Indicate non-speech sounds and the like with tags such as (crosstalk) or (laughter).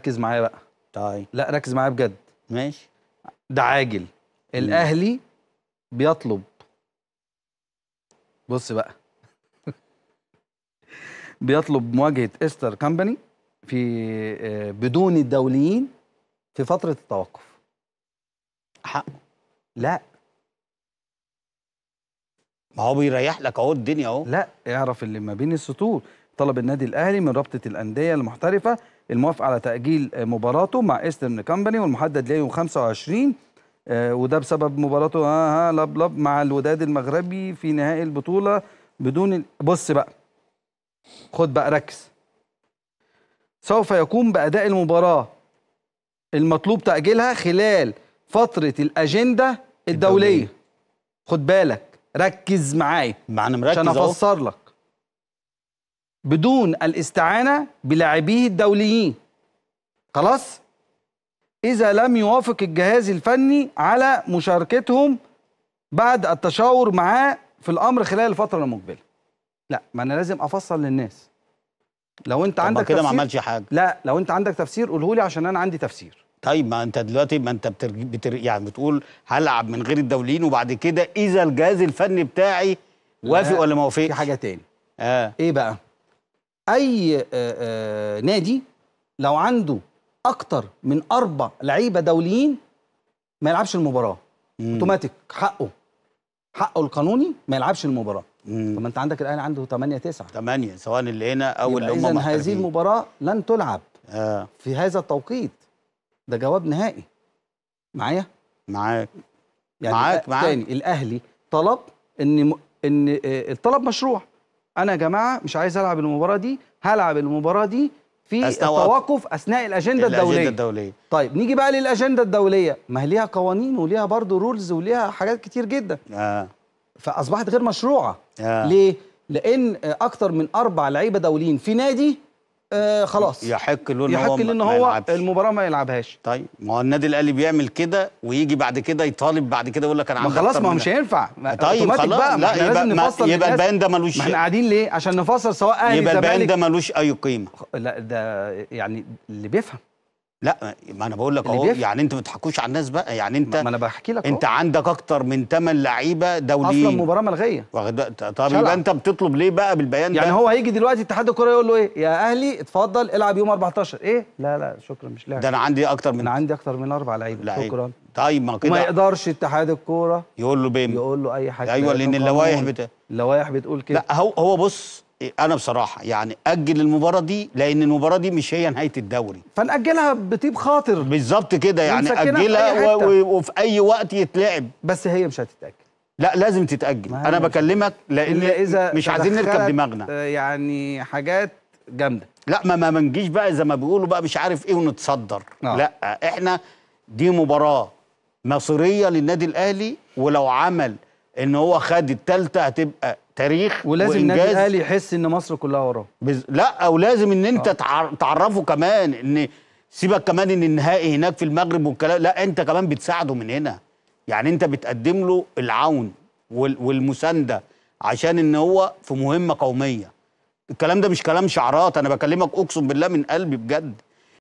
ركز معايا بقى طيب لا ركز معايا بجد ماشي ده عاجل الاهلي بيطلب بص بقى (laughs) بيطلب مواجهه استر كامباني في آه، بدون الدوليين في فتره التوقف حقه لا ما هو بيريح لك اهو الدنيا اهو لا اعرف اللي ما بين السطور طلب النادي الاهلي من رابطه الانديه المحترفه الموافقه على تاجيل مباراته مع ايسترن كامباني والمحدد ليوم يوم 25 آه، وده بسبب مباراته ها آه، آه، ها لب لب مع الوداد المغربي في نهائي البطوله بدون بص بقى خد بقى ركز سوف يقوم باداء المباراه المطلوب تاجيلها خلال فتره الاجنده الدوليه, الدولية. خد بالك ركز معايا ما انا مركز عشان افسر لك بدون الاستعانة بلاعبيه الدوليين خلاص؟ إذا لم يوافق الجهاز الفني على مشاركتهم بعد التشاور معاه في الأمر خلال الفترة المقبلة لا ما أنا لازم أفصل للناس لو أنت عندك كده ما عملش حاجة لا لو أنت عندك تفسير قوله لي عشان أنا عندي تفسير طيب ما انت دلوقتي ما انت بتر... بتر... يعني بتقول هلعب من غير الدوليين وبعد كده اذا الجهاز الفني بتاعي وافق ولا ما وافقش في حاجه تاني اه ايه بقى اي آه، آه، نادي لو عنده اكتر من اربع لعيبه دوليين ما يلعبش المباراه اوتوماتيك حقه حقه القانوني ما يلعبش المباراه طب ما انت عندك الاهلي عنده 8 9 8 سواء اللي هنا او اللي هم اذا هذه المباراه لن تلعب آه. في هذا التوقيت ده جواب نهائي معايا معاك يعني معاك معاك تاني الاهلي طلب ان م... ان آه، الطلب مشروع انا يا جماعه مش عايز العب المباراه دي هلعب المباراه دي في أستوقف. التوقف اثناء الاجنده الدوليه الاجنده الدوليه طيب نيجي بقى للاجنده الدوليه ما هي ليها قوانين وليها برضه رولز وليها حاجات كتير جدا آه. فاصبحت غير مشروعه آه. ليه لان اكتر من اربع لعيبه دوليين في نادي آه خلاص يحق له ان يحق هو, إن هو المباراه ما يلعبهاش طيب ما هو النادي الاهلي بيعمل كده ويجي بعد كده يطالب بعد كده يقول لك انا عندي خلاص ما هو مش هينفع طيب خلاص بقى لا يبقى لازم نفصل يبقى البيان ده ملوش احنا قاعدين ليه عشان نفصل سواء اهلي يبقى البيان ده ملوش اي قيمه لا ده يعني اللي بيفهم لا ما انا بقول لك اهو يعني انت ما تحكوش على الناس بقى يعني انت ما انا بحكي لك انت أوه. عندك اكتر من 8 لعيبه دوليين اصلا مباراه ملغيه واخد طب يبقى انت بتطلب ليه بقى بالبيان يعني ده يعني هو هيجي دلوقتي اتحاد الكوره يقول له ايه يا اهلي اتفضل العب يوم 14 ايه لا لا شكرا مش لاعب ده انا عندي اكتر من انا عندي اكتر من اربع لعيبه شكرا طيب ما كده ما يقدرش اتحاد الكوره يقول له بيم يقول له اي حاجه ايوه لان اللوائح بت... اللوائح بتقول كده لا هو هو بص انا بصراحه يعني اجل المباراه دي لان المباراه دي مش هي نهايه الدوري فنأجلها بطيب خاطر بالظبط كده يعني اجلها وفي اي وقت يتلعب بس هي مش هتتاجل لا لازم تتاجل انا بكلمك لان إذا مش عايزين نركب دماغنا آه، يعني حاجات جامده لا ما ما نجيش بقى زي ما بيقولوا بقى مش عارف ايه ونتصدر آه. لا احنا دي مباراه مصيريه للنادي الاهلي ولو عمل ان هو خد الثالثه هتبقى تاريخ ولازم النادي الاهلي يحس ان مصر كلها وراه بز... لا ولازم ان انت آه. تعرفه كمان ان سيبك كمان ان النهائي هناك في المغرب والكلام لا انت كمان بتساعده من هنا يعني انت بتقدم له العون وال... والمسانده عشان ان هو في مهمه قوميه الكلام ده مش كلام شعرات انا بكلمك اقسم بالله من قلبي بجد